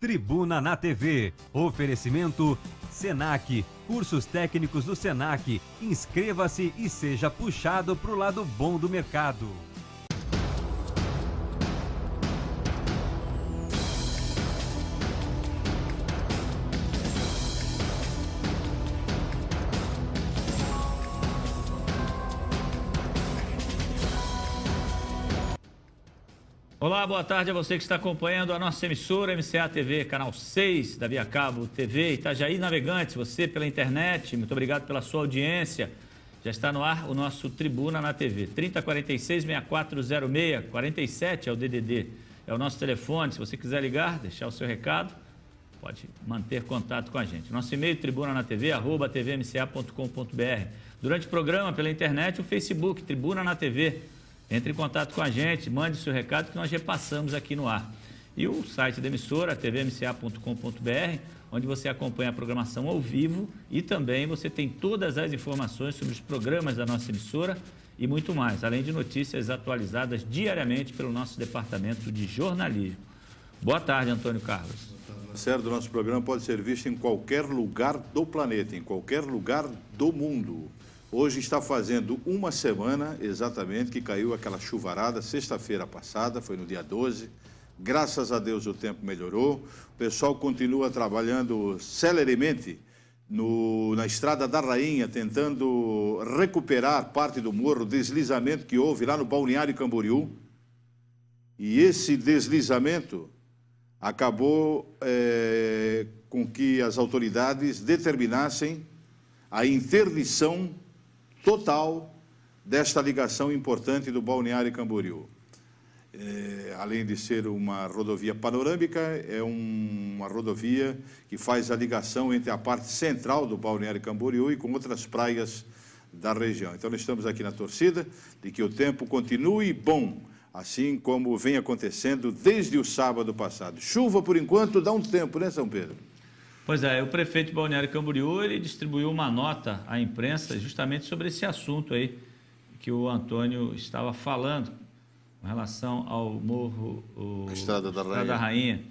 Tribuna na TV. Oferecimento Senac. Cursos técnicos do Senac. Inscreva-se e seja puxado para o lado bom do mercado. boa tarde a você que está acompanhando a nossa emissora MCA TV, canal 6 da Via Cabo TV, Itajaí Navegantes, você pela internet, muito obrigado pela sua audiência. Já está no ar o nosso Tribuna na TV, 3046-6406, 47 é o DDD, é o nosso telefone, se você quiser ligar, deixar o seu recado, pode manter contato com a gente. Nosso e-mail, tribuna na TV, arroba tvmca.com.br. Durante o programa, pela internet, o Facebook, Tribuna na TV, entre em contato com a gente, mande seu recado que nós repassamos aqui no ar. E o site da emissora, tvmca.com.br, onde você acompanha a programação ao vivo e também você tem todas as informações sobre os programas da nossa emissora e muito mais, além de notícias atualizadas diariamente pelo nosso departamento de jornalismo. Boa tarde, Antônio Carlos. Sério, do nosso programa pode ser visto em qualquer lugar do planeta, em qualquer lugar do mundo. Hoje está fazendo uma semana exatamente que caiu aquela chuvarada, sexta-feira passada, foi no dia 12. Graças a Deus o tempo melhorou. O pessoal continua trabalhando celeremente no, na Estrada da Rainha, tentando recuperar parte do morro, deslizamento que houve lá no Balneário Camboriú. E esse deslizamento acabou é, com que as autoridades determinassem a interdição total desta ligação importante do Balneário Camboriú. É, além de ser uma rodovia panorâmica, é um, uma rodovia que faz a ligação entre a parte central do Balneário Camboriú e com outras praias da região. Então, nós estamos aqui na torcida de que o tempo continue bom, assim como vem acontecendo desde o sábado passado. Chuva, por enquanto, dá um tempo, né, São Pedro? Pois é, o prefeito Balneário Camboriú ele distribuiu uma nota à imprensa justamente sobre esse assunto aí que o Antônio estava falando com relação ao morro o, a Estrada, da, Estrada Rainha. da Rainha.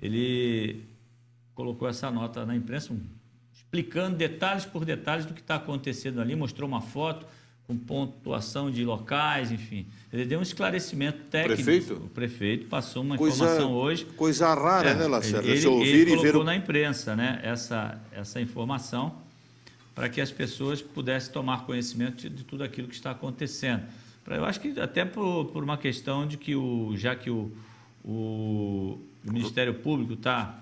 Ele colocou essa nota na imprensa, explicando detalhes por detalhes do que está acontecendo ali, mostrou uma foto com pontuação de locais, enfim. Ele deu um esclarecimento técnico. Prefeito? O prefeito passou uma coisa, informação hoje. Coisa rara, é, né, Lacerda? Ele, ouvir ele colocou ver... na imprensa né, essa, essa informação para que as pessoas pudessem tomar conhecimento de, de tudo aquilo que está acontecendo. Pra, eu acho que até por, por uma questão de que, o, já que o, o, o Ministério Público está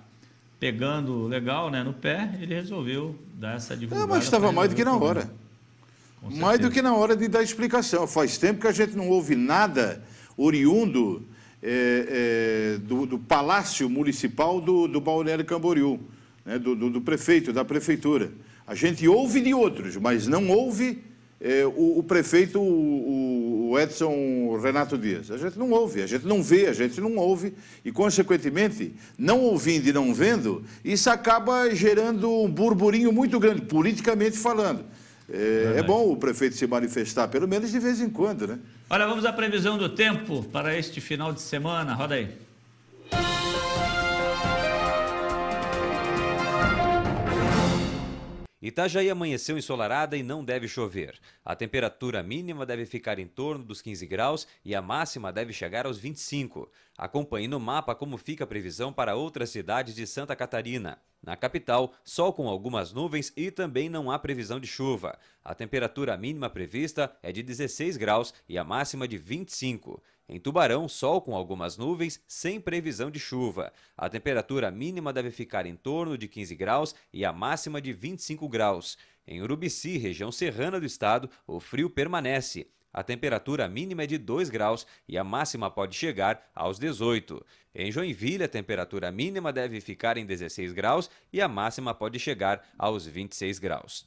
pegando legal né, no pé, ele resolveu dar essa divulgação. É, mas estava mais do que na hora. Mais do que na hora de dar explicação. Faz tempo que a gente não ouve nada oriundo é, é, do, do, Palácio Municipal do, do Balneário Camboriú, né, do, do, do, prefeito, da prefeitura. A gente ouve de outros, mas não ouve é, o, o, prefeito, o, o Edson Renato Dias. A gente não ouve, a gente não vê, a gente não ouve. E, consequentemente, não ouvindo e não vendo, isso acaba gerando um burburinho muito grande, politicamente falando. É, é, bom o prefeito se manifestar, pelo menos de vez em quando, né? Olha, vamos à previsão do tempo para este final de semana. Roda aí. Itajaí amanheceu ensolarada e não deve chover. A temperatura mínima deve ficar em torno dos 15 graus e a máxima deve chegar aos 25. Acompanhe no mapa como fica a previsão para outras cidades de Santa Catarina. Na capital, sol com algumas nuvens e também não há previsão de chuva. A temperatura mínima prevista é de 16 graus e a máxima de 25. Em Tubarão, sol com algumas nuvens, sem previsão de chuva. A temperatura mínima deve ficar em torno de 15 graus e a máxima de 25 graus. Em Urubici, região serrana do estado, o frio permanece. A temperatura mínima é de 2 graus e a máxima pode chegar aos 18. Em Joinville, a temperatura mínima deve ficar em 16 graus e a máxima pode chegar aos 26 graus.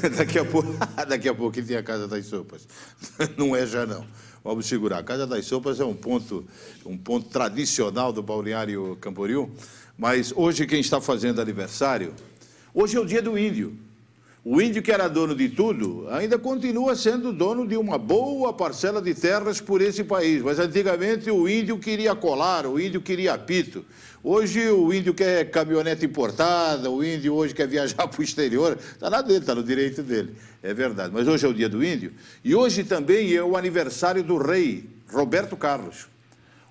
daqui, a pouco, daqui a pouco tem a Casa das Sopas. Não é já, não. Vamos segurar. A Casa das Sopas é um ponto, um ponto tradicional do Balneário Camboriú, mas hoje quem está fazendo aniversário, hoje é o dia do índio. O índio que era dono de tudo ainda continua sendo dono de uma boa parcela de terras por esse país. Mas antigamente o índio queria colar, o índio queria apito, Hoje o índio quer caminhonete importada, o índio hoje quer viajar para o exterior. Está nada dele, está no direito dele. É verdade. Mas hoje é o dia do índio. E hoje também é o aniversário do rei, Roberto Carlos.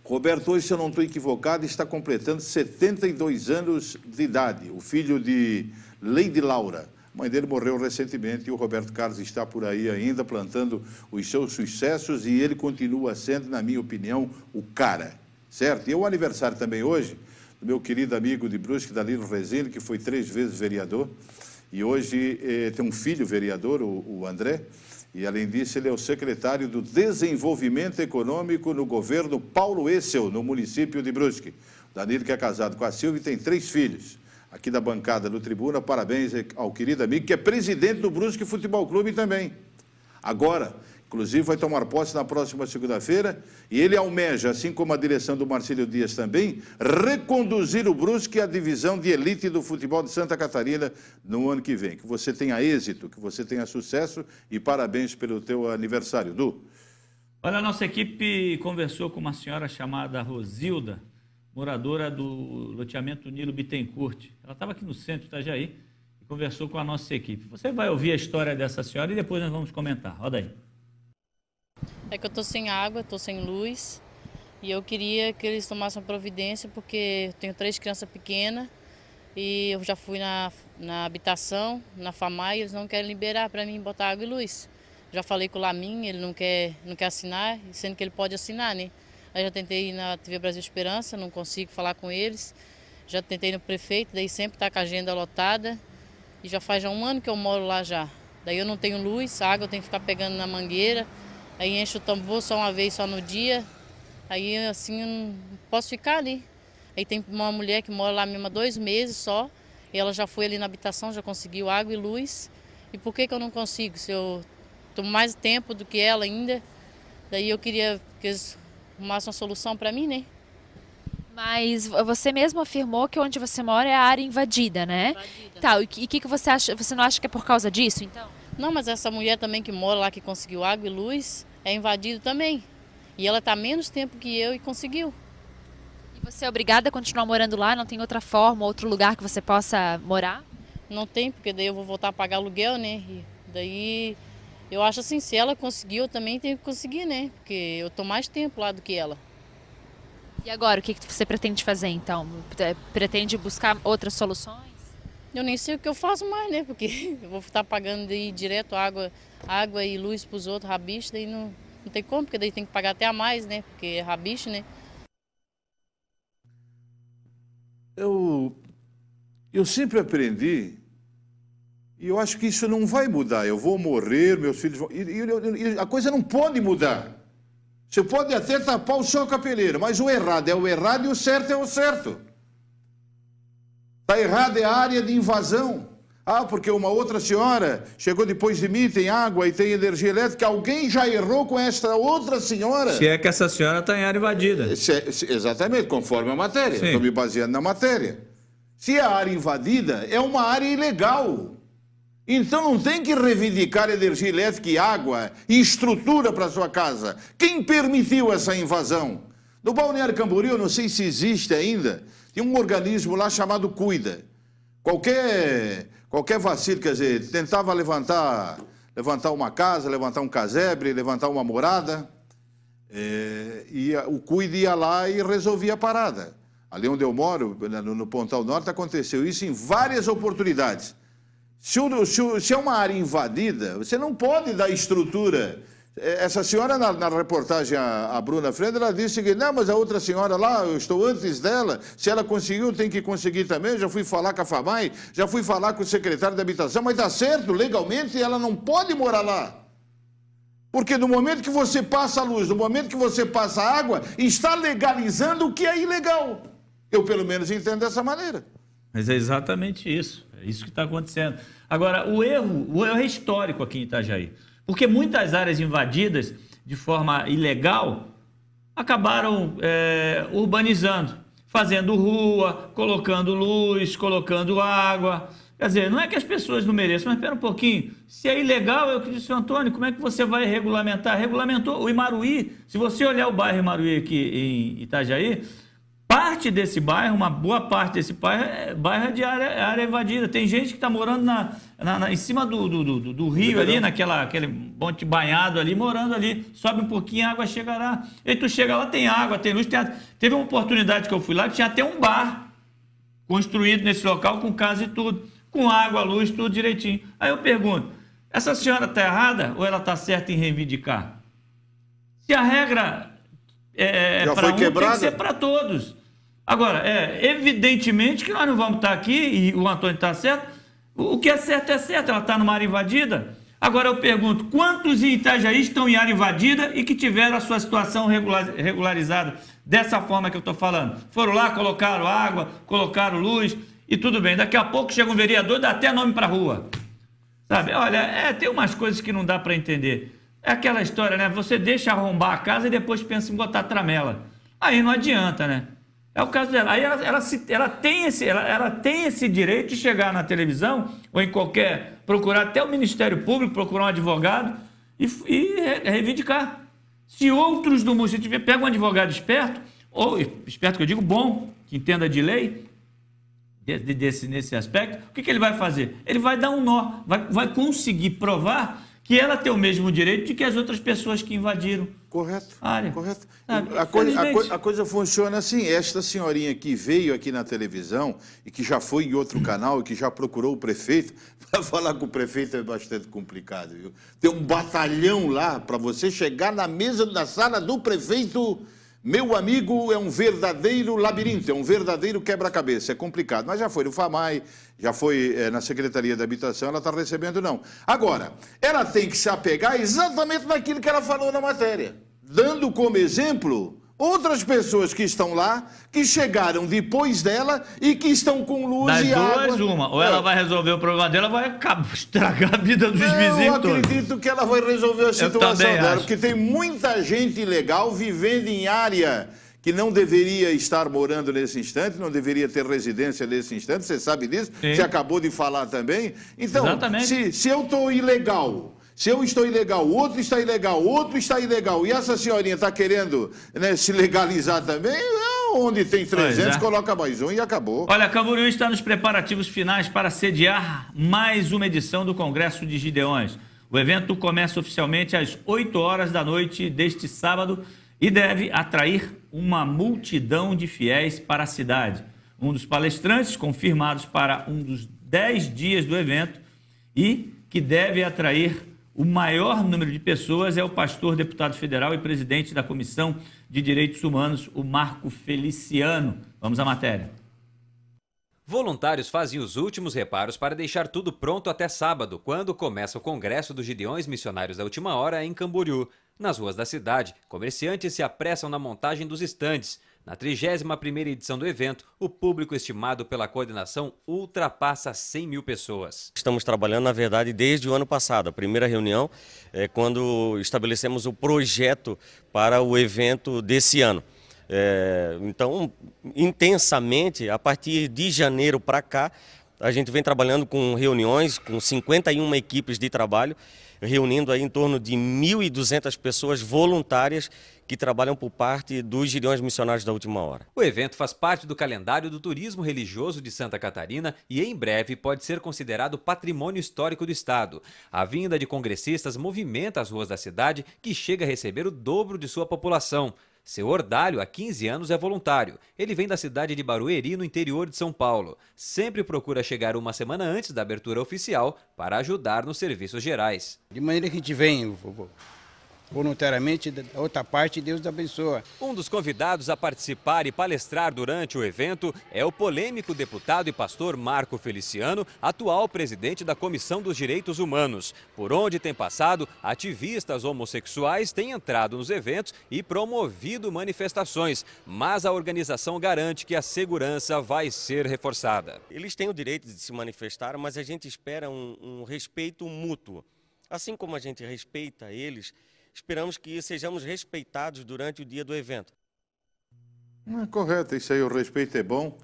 Roberto, hoje, se eu não estou equivocado, está completando 72 anos de idade. O filho de Lady Laura. A mãe dele morreu recentemente e o Roberto Carlos está por aí ainda plantando os seus sucessos e ele continua sendo, na minha opinião, o cara. Certo? E é o aniversário também hoje do meu querido amigo de Brusque, Danilo Rezende, que foi três vezes vereador e hoje eh, tem um filho vereador, o, o André, e além disso ele é o secretário do Desenvolvimento Econômico no governo Paulo Essel, no município de Brusque. Danilo que é casado com a Silvia e tem três filhos. Aqui da bancada do Tribuna, parabéns ao querido amigo que é presidente do Brusque Futebol Clube também. Agora, inclusive vai tomar posse na próxima segunda-feira, e ele almeja, assim como a direção do Marcílio Dias também, reconduzir o Brusque à divisão de elite do futebol de Santa Catarina no ano que vem. Que você tenha êxito, que você tenha sucesso e parabéns pelo teu aniversário, Du. Olha, a nossa equipe conversou com uma senhora chamada Rosilda, moradora do loteamento Nilo Bittencourt. Ela estava aqui no centro, Itajaí, tá, e conversou com a nossa equipe. Você vai ouvir a história dessa senhora e depois nós vamos comentar. Roda aí. É que eu tô sem água, tô sem luz e eu queria que eles tomassem providência porque eu tenho três crianças pequenas e eu já fui na, na habitação, na FAMAI, e eles não querem liberar para mim botar água e luz. Já falei com o Lamin, ele não quer, não quer assinar, sendo que ele pode assinar, né? Aí já tentei ir na TV Brasil Esperança, não consigo falar com eles. Já tentei no prefeito, daí sempre está com a agenda lotada. E já faz já um ano que eu moro lá já. Daí eu não tenho luz, água eu tenho que ficar pegando na mangueira. Aí enche o tambor só uma vez só no dia. Aí assim eu não posso ficar ali. Aí tem uma mulher que mora lá mesmo há dois meses só. E ela já foi ali na habitação, já conseguiu água e luz. E por que, que eu não consigo? Se eu tomo mais tempo do que ela ainda. Daí eu queria que eles arrumassem uma solução para mim, né? Mas você mesmo afirmou que onde você mora é a área invadida, né? Invadida. Tá, e o que, que você acha? Você não acha que é por causa disso, então? Não, mas essa mulher também que mora lá, que conseguiu água e luz, é invadido também. E ela está menos tempo que eu e conseguiu. E você é obrigada a continuar morando lá? Não tem outra forma, outro lugar que você possa morar? Não tem, porque daí eu vou voltar a pagar aluguel, né? E daí eu acho assim, se ela conseguiu, eu também tenho que conseguir, né? Porque eu tô mais tempo lá do que ela. E agora, o que você pretende fazer então? Pretende buscar outras soluções? Eu nem sei o que eu faço mais, né? Porque eu vou estar pagando direto água, água e luz para os outros rabichos, daí não, não tem como, porque daí tem que pagar até a mais, né? Porque é rabicho, né? Eu, eu sempre aprendi, e eu acho que isso não vai mudar. Eu vou morrer, meus filhos vão. E, e, e a coisa não pode mudar. Você pode até tapar o seu capeleiro, mas o errado é o errado e o certo é o certo. Está errada é a área de invasão. Ah, porque uma outra senhora chegou depois de mim, tem água e tem energia elétrica. Alguém já errou com esta outra senhora. Se é que essa senhora está em área invadida. Se, é, se, exatamente, conforme a matéria. Estou me baseando na matéria. Se é a área invadida, é uma área ilegal. Então não tem que reivindicar energia elétrica e água e estrutura para sua casa. Quem permitiu essa invasão? No Balneário Camboriú, não sei se existe ainda, tem um organismo lá chamado Cuida. Qualquer, qualquer vacilo, quer dizer, tentava levantar, levantar uma casa, levantar um casebre, levantar uma morada, é, e o Cuida ia lá e resolvia a parada. Ali onde eu moro, no, no Pontal Norte, aconteceu isso em várias oportunidades. Se, o, se, o, se é uma área invadida, você não pode dar estrutura é, essa senhora, na, na reportagem, a, Bruna Frenda, ela disse que, não, mas a outra senhora lá, eu estou antes dela, se ela conseguiu, tem que conseguir também. Eu já fui falar com a FAMAI, já fui falar com o secretário da Habitação, mas está certo, legalmente ela não pode morar lá. Porque no momento que você passa a luz, no momento que você passa a água, está legalizando o que é ilegal. Eu, pelo menos, entendo dessa maneira. Mas é exatamente isso. É isso que está acontecendo. Agora, o erro, o erro é histórico aqui em Itajaí. Porque muitas áreas invadidas de forma ilegal acabaram é, urbanizando, fazendo rua, colocando luz, colocando água. Quer dizer, não é que as pessoas não mereçam, mas espera um pouquinho. Se é ilegal, é o que disse, o Antônio, como é que você vai regulamentar? Regulamentou o Imaruí. Se você olhar o bairro Imaruí aqui em Itajaí, parte desse bairro, uma boa parte desse bairro, é, bairro é de área, é área evadida. Tem gente que está morando na, na, na, em cima do, do, do, do rio ali, naquela, aquele monte banhado ali, morando ali. Sobe um pouquinho, a água chegará. E tu chega lá, tem água, tem luz, tem... Teve uma oportunidade que eu fui lá, que tinha até um bar construído nesse local, com casa e tudo. Com água, luz, tudo direitinho. Aí eu pergunto, essa senhora está errada ou ela está certa em reivindicar? Se a regra é, é para um, quebrada? tem que ser para todos. Agora, é evidentemente que nós não vamos estar tá aqui, e o Antônio está certo, o que é certo é certo, ela está numa área invadida. Agora eu pergunto, quantos em Itajaí estão em área invadida e que tiveram a sua situação regularizada dessa forma que eu estou falando? Foram lá, colocaram água, colocaram luz e tudo bem. Daqui a pouco chega um vereador, dá até nome para rua. Sabe? Olha, é, tem umas coisas que não dá para entender. É aquela história, né? Você deixa arrombar a casa e depois pensa em botar tramela. Aí não adianta, né? É o caso dela. Aí ela, ela, se, ela, tem esse, ela, ela tem esse direito de chegar na televisão ou em qualquer. procurar até o Ministério Público, procurar um advogado e, e reivindicar. Se outros do mundo, se tiver, pega um advogado esperto, ou esperto que eu digo, bom, que entenda de lei, desse, nesse aspecto, o que, que ele vai fazer? Ele vai dar um nó, vai, vai conseguir provar que ela tem o mesmo direito de que as outras pessoas que invadiram. Correto. Área. Correto. Ah, a, coisa, a, coisa, a, coisa funciona assim. Esta senhorinha que veio aqui na televisão e que já foi em outro canal e que já procurou o prefeito, para falar com o prefeito é bastante complicado, viu? Tem um batalhão lá para você chegar na mesa, na sala do prefeito meu amigo é um verdadeiro labirinto, é um verdadeiro quebra-cabeça, é complicado. Mas já foi no FAMAI, já foi é, na Secretaria da Habitação, ela está recebendo, não. Agora, ela tem que se apegar exatamente naquilo que ela falou na matéria, dando como exemplo outras pessoas que estão lá, que chegaram depois dela e que estão com luz das e duas, água. duas, uma. Ou é. ela vai resolver o problema dela, vai estragar a vida dos Não, vizinhos. Eu acredito que ela vai resolver a situação dela, acho. porque tem muita gente ilegal vivendo em área que não deveria estar morando nesse instante, não deveria ter residência nesse instante, você sabe disso, Sim. você acabou de falar também. Então, se, se eu estou ilegal, se eu estou ilegal, outro está ilegal, outro está ilegal, e essa senhorinha está querendo né, se legalizar também, onde tem 300, é. coloca mais um e acabou. Olha, Camboriú está nos preparativos finais para sediar mais uma edição do Congresso de Gideões. O evento começa oficialmente às 8 horas da noite deste sábado e deve atrair uma multidão de fiéis para a cidade. Um dos palestrantes confirmados para um dos 10 dias do evento e que deve atrair o maior número de pessoas é o pastor, deputado federal e presidente da Comissão de Direitos Humanos, o Marco Feliciano. Vamos à matéria. Voluntários fazem os últimos reparos para deixar tudo pronto até sábado, quando começa o Congresso dos Gideões Missionários da Última Hora em Camboriú. Nas ruas da cidade, comerciantes se apressam na montagem dos estandes. Na 31ª edição do evento, o público estimado pela coordenação ultrapassa 100 mil pessoas. Estamos trabalhando, na verdade, desde o ano passado. A primeira reunião é quando estabelecemos o projeto para o evento desse ano. É, então, intensamente, a partir de janeiro para cá, a gente vem trabalhando com reuniões, com 51 equipes de trabalho, reunindo aí em torno de 1.200 pessoas voluntárias que trabalham por parte dos girões missionários da última hora. O evento faz parte do calendário do turismo religioso de Santa Catarina e em breve pode ser considerado patrimônio histórico do estado. A vinda de congressistas movimenta as ruas da cidade, que chega a receber o dobro de sua população. Seu ordalho, há 15 anos, é voluntário. Ele vem da cidade de Barueri, no interior de São Paulo. Sempre procura chegar uma semana antes da abertura oficial para ajudar nos serviços gerais. De maneira que a gente vem, voluntariamente, a outra parte Deus abençoa. Um dos convidados a participar e palestrar durante o evento é o polêmico deputado e pastor Marco Feliciano, atual presidente da Comissão dos Direitos Humanos. Por onde tem passado, ativistas homossexuais têm entrado nos eventos e promovido manifestações, mas a organização garante que a segurança vai ser reforçada. Eles têm o direito de se manifestar, mas a gente espera um, um respeito mútuo. Assim como a gente respeita eles, Esperamos que sejamos respeitados durante o dia do evento. É correto, isso aí, o respeito é bom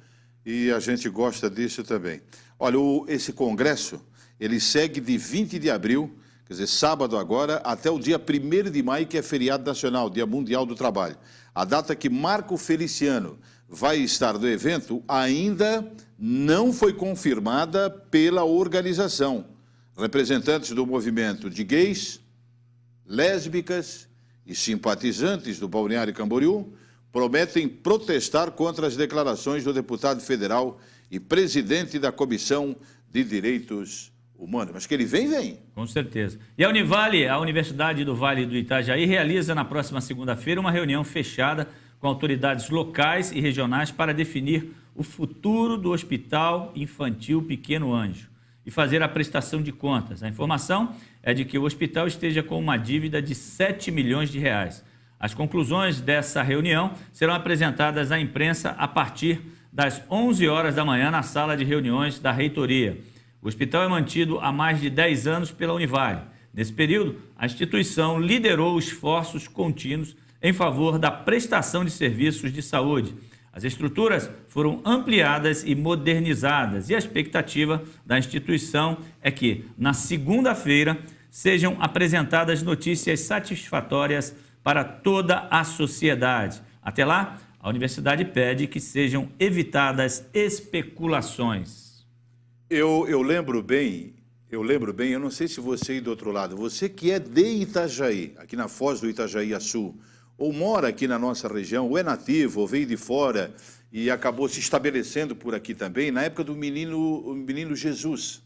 e a gente gosta disso também. Olha, o, esse congresso, ele segue de 20 de abril, quer dizer, sábado agora, até o dia 1 de maio, que é feriado nacional, Dia Mundial do Trabalho. A data que Marco Feliciano vai estar do evento ainda não foi confirmada pela organização. Representantes do movimento de gays, lésbicas e simpatizantes do Balneário Camboriú prometem protestar contra as declarações do deputado federal e presidente da Comissão de Direitos Humanos. Mas que ele vem, vem. Com certeza. E a Univale, a Universidade do Vale do Itajaí, realiza na próxima segunda-feira uma reunião fechada com autoridades locais e regionais para definir o futuro do Hospital Infantil Pequeno Anjo e fazer a prestação de contas. A informação é de que o hospital esteja com uma dívida de 7 milhões de reais. As conclusões dessa reunião serão apresentadas à imprensa a partir das 11 horas da manhã na sala de reuniões da reitoria. O hospital é mantido há mais de 10 anos pela Univale. Nesse período, a instituição liderou esforços contínuos em favor da prestação de serviços de saúde as estruturas foram ampliadas e modernizadas, e a expectativa da instituição é que, na segunda-feira, sejam apresentadas notícias satisfatórias para toda a sociedade. Até lá, a universidade pede que sejam evitadas especulações. Eu, eu lembro bem, eu lembro bem, eu não sei se você aí do outro lado, você que é de Itajaí, aqui na Foz do Itajaí Sul, ou mora aqui na nossa região, ou é nativo, ou veio de fora e acabou se estabelecendo por aqui também, na época do menino, menino Jesus.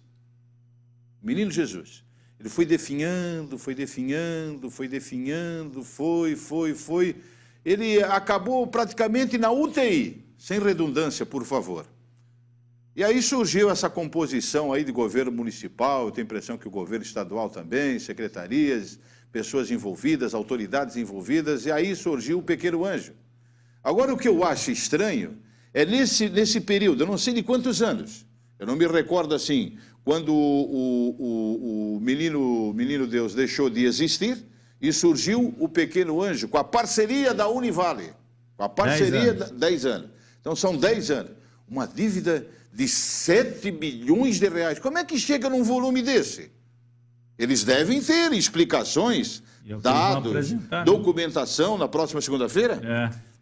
Menino Jesus. Ele foi definhando, foi definhando, foi definhando, foi, foi, foi. Ele acabou praticamente na UTI, sem redundância, por favor. E aí surgiu essa composição aí de governo municipal, eu tenho a impressão que o governo estadual também, secretarias, pessoas envolvidas, autoridades envolvidas, e aí surgiu o pequeno anjo. Agora, o que eu acho estranho é nesse, nesse período, eu não sei de quantos anos, eu não me recordo assim, quando o, o, o menino, menino Deus deixou de existir e surgiu o pequeno anjo, com a parceria da Univale, com a parceria 10 anos. 10 anos. Então, são 10 anos. Uma dívida de 7 bilhões de reais. Como é que chega num volume desse? Eles devem ter explicações, é dados, né? documentação né? na próxima segunda-feira.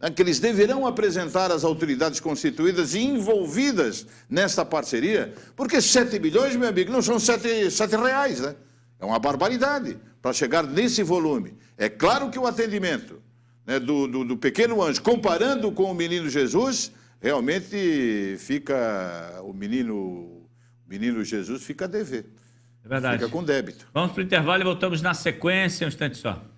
É. Que eles deverão apresentar às autoridades constituídas e envolvidas nesta parceria, porque 7 bilhões, meu amigo, não são 7, 7 reais, né? É uma barbaridade para chegar nesse volume. É claro que o atendimento né, do, do, do pequeno anjo, comparando com o menino Jesus, realmente fica. O menino, o menino Jesus fica a dever. É verdade. Fica com débito. Vamos para o intervalo e voltamos na sequência, um instante só.